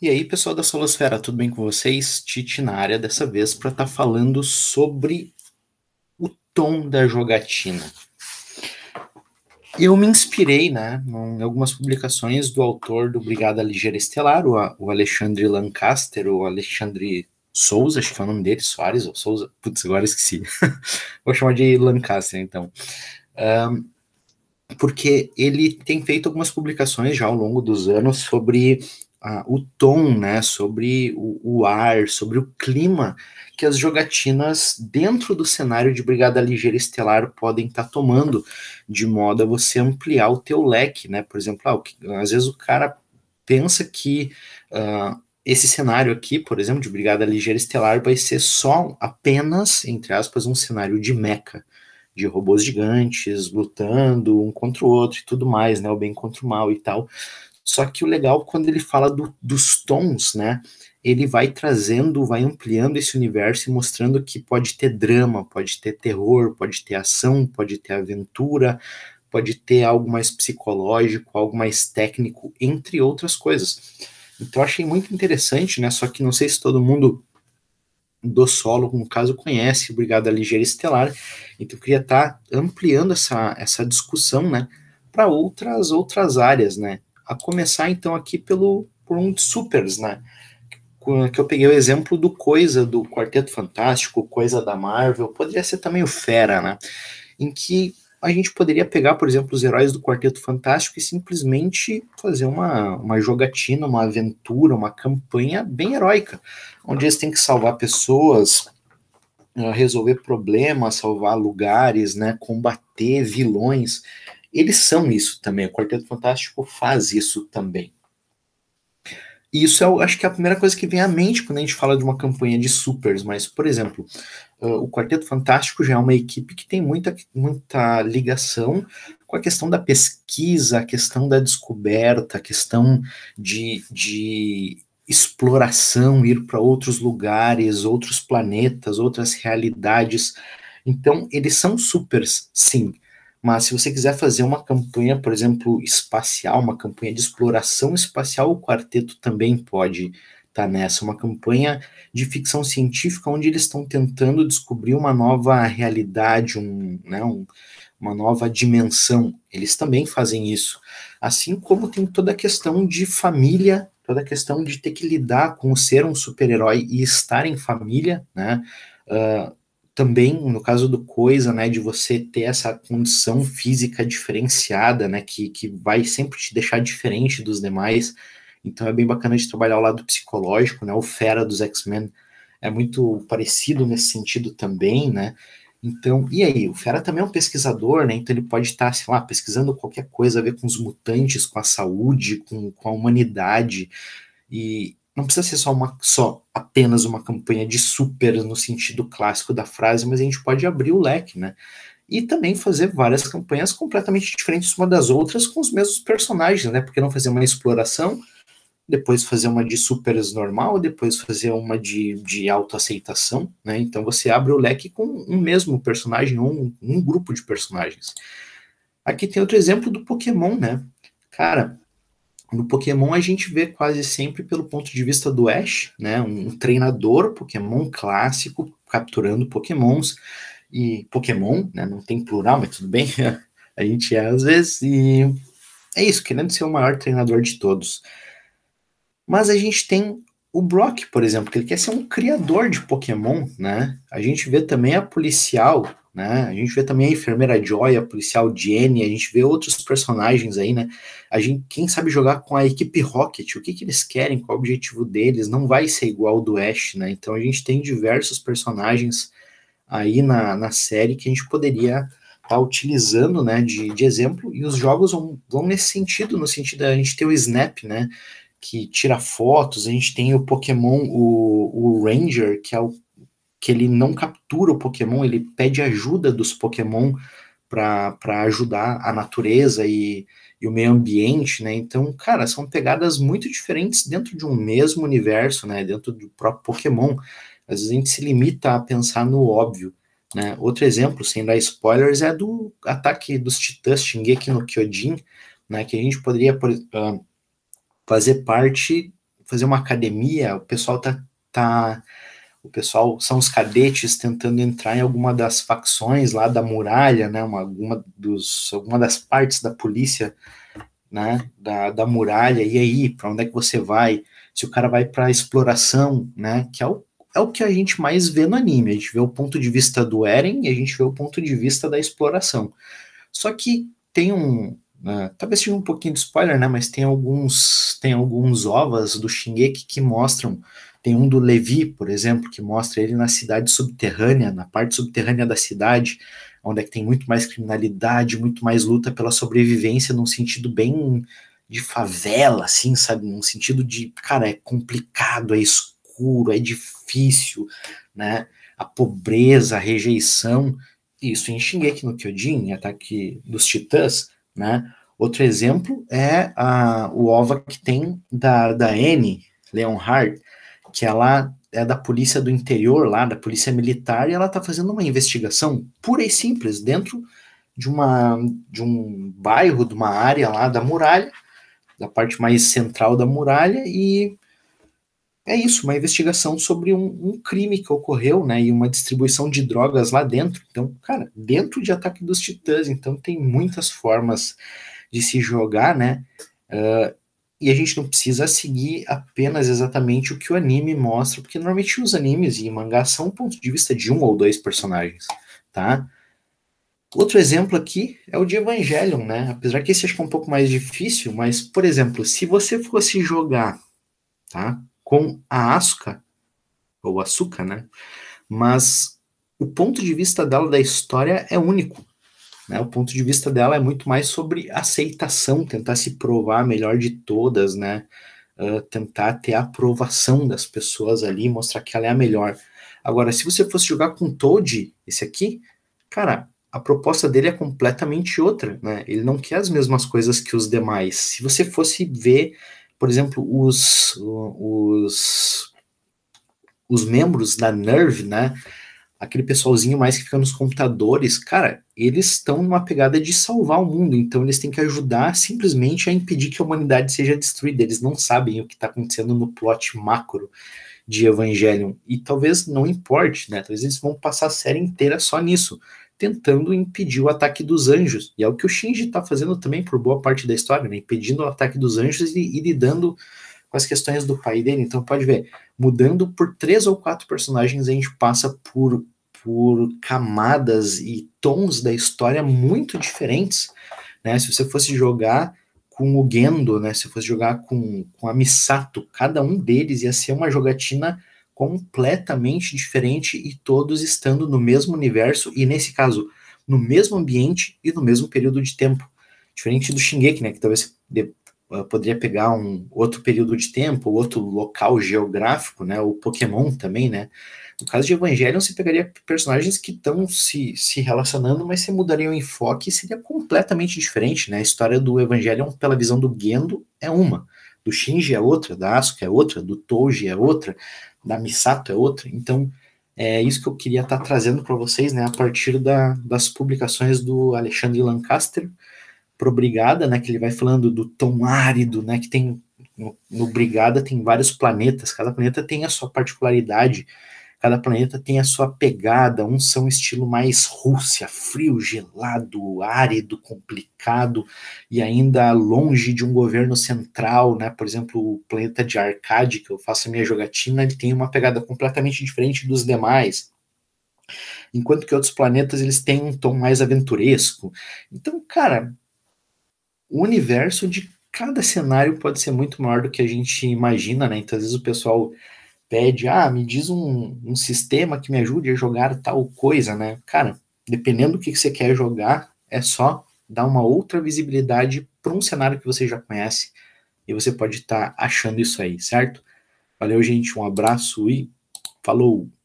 E aí, pessoal da Solosfera, tudo bem com vocês? Tite na área dessa vez para estar tá falando sobre o tom da jogatina. Eu me inspirei né, em algumas publicações do autor do Brigada Ligeira Estelar, o, Alexandre Lancaster, o Alexandre Souza, acho que é o nome dele, Soares ou Souza, putz, agora esqueci. Vou chamar de Lancaster, então. Um, porque ele tem feito algumas publicações já ao longo dos anos sobre ah, o tom, né, sobre o, o, ar, sobre o clima que as jogatinas dentro do cenário de Brigada Ligeira Estelar podem estar tá tomando, de modo a você ampliar o teu leque, né? Por exemplo, ah, que, às vezes o cara pensa que ah, esse cenário aqui, por exemplo, de Brigada Ligeira Estelar, vai ser só apenas, entre aspas, um cenário de meca de robôs gigantes lutando um contra o outro e tudo mais, né? O bem contra o mal e tal. Só que o legal, quando ele fala do, dos tons, né? Ele vai trazendo, vai ampliando esse universo e mostrando que pode ter drama, pode ter terror, pode ter ação, pode ter aventura, pode ter algo mais psicológico, algo mais técnico, entre outras coisas. Então achei muito interessante, né? Só que não sei se todo mundo do solo, no caso, conhece Brigada Ligeira Estelar. Então queria estar tá ampliando essa, essa discussão, né? Para outras outras áreas, né? a começar então aqui pelo por um de supers, né? Que eu peguei o exemplo do Coisa, do Quarteto Fantástico, Coisa da Marvel, poderia ser também o Fera, né? Em que a gente poderia pegar, por exemplo, os heróis do Quarteto Fantástico e simplesmente fazer uma, uma jogatina, uma aventura, uma campanha bem heróica, onde eles têm que salvar pessoas, eh, resolver problemas, salvar lugares, né? Combater vilões. Eles são isso também, o Quarteto Fantástico faz isso também. E isso é, acho que é a primeira coisa que vem à mente quando a gente fala de uma campanha de supers, mas, por exemplo, uh, o Quarteto Fantástico já é uma equipe que tem muita, muita ligação com a questão da pesquisa, a questão da descoberta, a questão de, de exploração, ir para outros lugares, outros planetas, outras realidades. Então, eles são supers, sim, mas se você quiser fazer uma campanha, por exemplo, espacial, uma campanha de exploração espacial, o quarteto também pode estar tá nessa. Uma campanha de ficção científica, onde eles estão tentando descobrir uma nova realidade, um, né, um, uma nova dimensão. Eles também fazem isso. Assim como tem toda a questão de família, toda a questão de ter que lidar com ser um super-herói e estar em família, né? Uh, também no caso do coisa, né, de você ter essa condição física diferenciada, né, que, que vai sempre te deixar diferente dos demais. Então é bem bacana de trabalhar o lado psicológico, né? O Fera dos X-Men é muito parecido nesse sentido também, né? Então, e aí, o Fera também é um pesquisador, né? Então ele pode estar, sei lá, pesquisando qualquer coisa a ver com os mutantes, com a saúde, com, com a humanidade. E, não precisa ser só uma só apenas uma campanha de super no sentido clássico da frase, mas a gente pode abrir o leque, né? E também fazer várias campanhas completamente diferentes uma das outras com os mesmos personagens, né? Porque não fazer uma exploração, depois fazer uma de supers normal, depois fazer uma de, de autoaceitação, né? Então você abre o leque com um mesmo personagem ou um, um grupo de personagens. Aqui tem outro exemplo do Pokémon, né? Cara, no Pokémon a gente vê quase sempre pelo ponto de vista do Ash, né, um treinador Pokémon clássico capturando Pokémons e Pokémon, né, não tem plural, mas tudo bem, a gente é às vezes e é isso, querendo ser o maior treinador de todos. Mas a gente tem o Brock, por exemplo, que ele quer ser um criador de Pokémon, né? A gente vê também a policial, né? A gente vê também a enfermeira Joy, a policial Jenny, a gente vê outros personagens aí, né? A gente, quem sabe jogar com a equipe Rocket, o que, que eles querem, qual o objetivo deles, não vai ser igual ao do Ash, né? Então a gente tem diversos personagens aí na, na série que a gente poderia estar tá utilizando, né, de, de exemplo, e os jogos vão, vão nesse sentido, no sentido da gente ter o Snap, né, que tira fotos, a gente tem o Pokémon, o, o Ranger, que é o que ele não captura o Pokémon, ele pede ajuda dos Pokémon para ajudar a natureza e, e, o meio ambiente, né? Então, cara, são pegadas muito diferentes dentro de um mesmo universo, né? Dentro do próprio Pokémon. Às vezes a gente se limita a pensar no óbvio, né? Outro exemplo, sem dar spoilers, é do ataque dos Titãs Shingeki no Kyojin, né? Que a gente poderia por, uh, fazer parte, fazer uma academia, o pessoal tá, tá o pessoal são os cadetes tentando entrar em alguma das facções lá da muralha, né, uma, alguma, dos, alguma das partes da polícia, né, da, da muralha, e aí, para onde é que você vai? Se o cara vai para exploração, né, que é o, é o que a gente mais vê no anime, a gente vê o ponto de vista do Eren e a gente vê o ponto de vista da exploração. Só que tem um, Uh, talvez seja um pouquinho de spoiler, né? Mas tem alguns tem alguns ovas do Shingeki que mostram tem um do Levi, por exemplo, que mostra ele na cidade subterrânea, na parte subterrânea da cidade, onde é que tem muito mais criminalidade, muito mais luta pela sobrevivência num sentido bem de favela, assim, sabe? Num sentido de, cara, é complicado, é escuro, é difícil, né? A pobreza, a rejeição, isso em Shingeki no Kyojin, Ataque dos Titãs, né? Outro exemplo é a, o OVA que tem da, da N, Leonhardt, que ela é, é da polícia do interior lá, da polícia militar, e ela está fazendo uma investigação pura e simples dentro de uma de um bairro, de uma área lá da muralha, da parte mais central da muralha e é isso, uma investigação sobre um, um, crime que ocorreu, né, e uma distribuição de drogas lá dentro. Então, cara, dentro de Ataque dos Titãs, então tem muitas formas de se jogar, né? Uh, e a gente não precisa seguir apenas exatamente o que o anime mostra, porque normalmente os animes e mangás são um ponto de vista de um ou dois personagens, tá? Outro exemplo aqui é o de Evangelion, né? Apesar que esse acho que é um pouco mais difícil, mas, por exemplo, se você fosse jogar, tá? Com a Asuka, ou Asuka, né? Mas o ponto de vista dela da história é único, né? O ponto de vista dela é muito mais sobre aceitação, tentar se provar a melhor de todas, né? Uh, tentar ter a aprovação das pessoas ali, mostrar que ela é a melhor. Agora, se você fosse jogar com Toad, esse aqui, cara, a proposta dele é completamente outra, né? Ele não quer as mesmas coisas que os demais. Se você fosse ver, por exemplo, os, os, os membros da Nerve, né? aquele pessoalzinho mais que fica nos computadores, cara, eles estão numa pegada de salvar o mundo, então eles têm que ajudar simplesmente a impedir que a humanidade seja destruída. Eles não sabem o que está acontecendo no plot macro de Evangelion. E talvez não importe, né? Talvez eles vão passar a série inteira só nisso, tentando impedir o ataque dos anjos. E é o que o Shinji está fazendo também por boa parte da história, né? Impedindo o ataque dos anjos e, e lidando com as questões do pai dele. Então pode ver, mudando por três ou quatro personagens, a gente passa por, por camadas e tons da história muito diferentes. Né? Se você fosse jogar com o Gendo, né? Se fosse jogar com, com a Misato, cada um deles ia ser uma jogatina completamente diferente e todos estando no mesmo universo e nesse caso no mesmo ambiente e no mesmo período de tempo. Diferente do Shingeki, né, que talvez ah, poderia pegar um outro período de tempo, outro local geográfico, né? O Pokémon também, né? No caso de Evangelion, você pegaria personagens que estão se, se relacionando, mas você mudaria o enfoque e seria completamente diferente, né? A história do Evangelion, pela visão do Gendo, é uma. Do Shinji é outra, da Asuka é outra, do Toji é outra, da Misato é outra. Então, é isso que eu queria estar tá trazendo para vocês, né? A partir da, das publicações do Alexandre Lancaster, pro Brigada, né, que ele vai falando do tom árido, né, que tem no, no Brigada tem vários planetas, cada planeta tem a sua particularidade, cada planeta tem a sua pegada, uns são estilo mais Rússia, frio, gelado, árido, complicado e ainda longe de um governo central, né? Por exemplo, o planeta de Arcade, que eu faço a minha jogatina, ele tem uma pegada completamente diferente dos demais. Enquanto que outros planetas eles têm um tom mais aventuresco. Então, cara, o universo de cada cenário pode ser muito maior do que a gente imagina, né? Então, às vezes o pessoal pede, ah, me diz um, um sistema que me ajude a jogar tal coisa, né? Cara, dependendo do que, que você quer jogar, é só dar uma outra visibilidade para um cenário que você já conhece e você pode estar tá achando isso aí, certo? Valeu, gente, um abraço e falou!